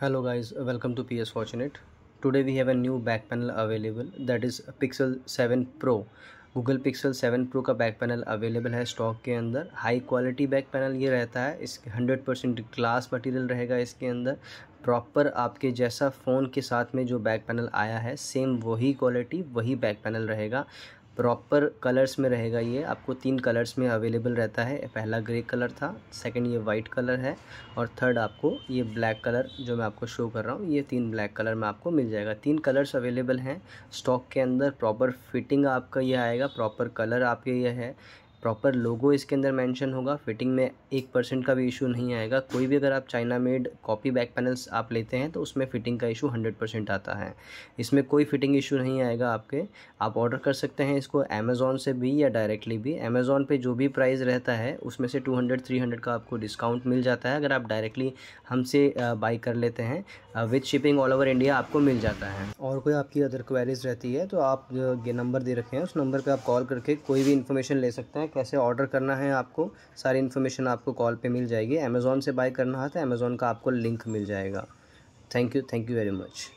hello guys welcome to ps fortunate today we have a new back panel available that is pixel 7 pro Google Pixel 7 pro का back panel available है stock के अंदर high quality back panel ये रहता है इस 100 percent glass material रहेगा इसके अंदर प्रॉपर आपके जैसा फ़ोन के साथ में जो बैक पैनल आया है सेम वही क्वालिटी वही बैक पैनल रहेगा प्रॉपर कलर्स में रहेगा ये आपको तीन कलर्स में अवेलेबल रहता है पहला ग्रे कलर था सेकंड ये वाइट कलर है और थर्ड आपको ये ब्लैक कलर जो मैं आपको शो कर रहा हूँ ये तीन ब्लैक कलर में आपको मिल जाएगा तीन कलर्स अवेलेबल हैं स्टॉक के अंदर प्रॉपर फिटिंग आपका ये आएगा प्रॉपर कलर आपके ये है प्रॉपर लोगो इसके अंदर मेंशन होगा फिटिंग में एक परसेंट का भी इशू नहीं आएगा कोई भी अगर आप China made copy back panels आप लेते हैं तो उसमें फ़िटिंग का इशू हंड्रेड परसेंट आता है इसमें कोई फिटिंग इशू नहीं आएगा आपके आप ऑर्डर कर सकते हैं इसको अमेज़ोन से भी या डायरेक्टली भी अमेज़ोन पर जो भी प्राइस रहता है उसमें से टू हंड्रेड थ्री हंड्रेड का आपको डिस्काउंट मिल जाता है अगर आप डायरेक्टली हमसे बाई कर लेते हैं with shipping all over India आपको मिल जाता है और कोई आपकी अदर क्वेरीज रहती है तो आप ये नंबर दे रखे हैं उस नंबर पर आप कॉल करके कोई भी इन्फॉर्मेशन ले सकते हैं कैसे ऑर्डर करना है आपको सारी इन्फॉर्मेशन आपको कॉल पे मिल जाएगी अमेज़ोन से बाय करना है तो अमेज़ोन का आपको लिंक मिल जाएगा thank you thank you very much